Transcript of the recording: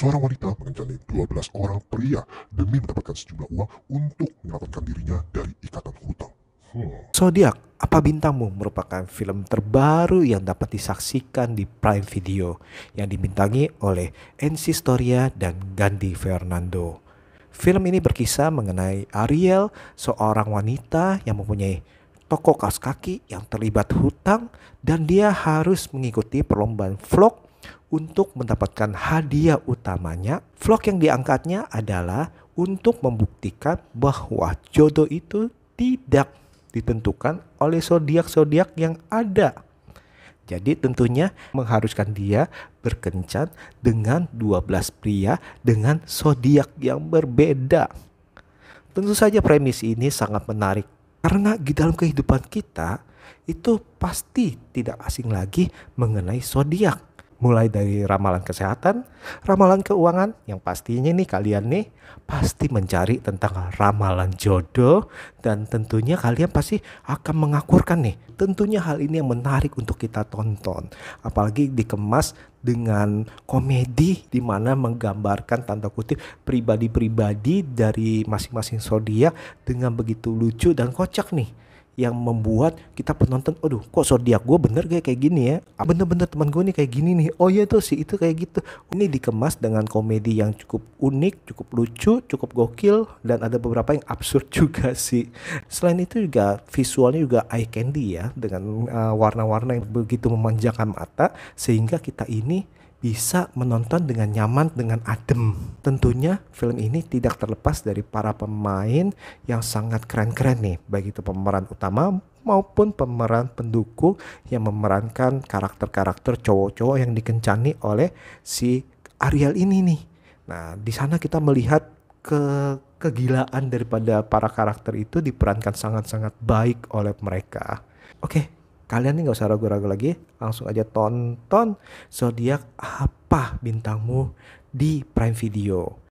Seorang wanita mengencani 12 orang pria demi mendapatkan sejumlah uang untuk menyelamatkan dirinya dari ikatan hutang. Hmm. Zodiac, apa bintangmu merupakan film terbaru yang dapat disaksikan di Prime Video yang dibintangi oleh NC Storia dan Gandhi Fernando. Film ini berkisah mengenai Ariel, seorang wanita yang mempunyai toko kaos kaki yang terlibat hutang dan dia harus mengikuti perlombaan vlog untuk mendapatkan hadiah utamanya, vlog yang diangkatnya adalah untuk membuktikan bahwa jodoh itu tidak ditentukan oleh zodiak-zodiak yang ada. Jadi tentunya mengharuskan dia berkencan dengan 12 pria dengan zodiak yang berbeda. Tentu saja premis ini sangat menarik karena di dalam kehidupan kita itu pasti tidak asing lagi mengenai zodiak mulai dari ramalan kesehatan, ramalan keuangan, yang pastinya nih kalian nih pasti mencari tentang ramalan jodoh dan tentunya kalian pasti akan mengakurkan nih. Tentunya hal ini yang menarik untuk kita tonton, apalagi dikemas dengan komedi di mana menggambarkan tanda kutip pribadi-pribadi dari masing-masing zodiak dengan begitu lucu dan kocak nih yang membuat kita penonton aduh kok zodiak gue bener kayak kayak gini ya ah, bener-bener teman gue nih kayak gini nih oh iya tuh si itu kayak gitu ini dikemas dengan komedi yang cukup unik cukup lucu cukup gokil dan ada beberapa yang absurd juga sih selain itu juga visualnya juga eye candy ya dengan eh, warna-warna uh, warna -warna yang begitu memanjakan mata sehingga kita ini bisa menonton dengan nyaman, dengan adem. Tentunya film ini tidak terlepas dari para pemain yang sangat keren-keren nih, baik itu pemeran utama maupun pemeran pendukung yang memerankan karakter-karakter cowok-cowok yang dikencani oleh si Ariel ini nih. Nah, di sana kita melihat ke kegilaan daripada para karakter itu diperankan sangat-sangat baik oleh mereka. Oke, okay, Kalian nih nggak usah ragu-ragu lagi, langsung aja tonton zodiak apa bintangmu di Prime Video.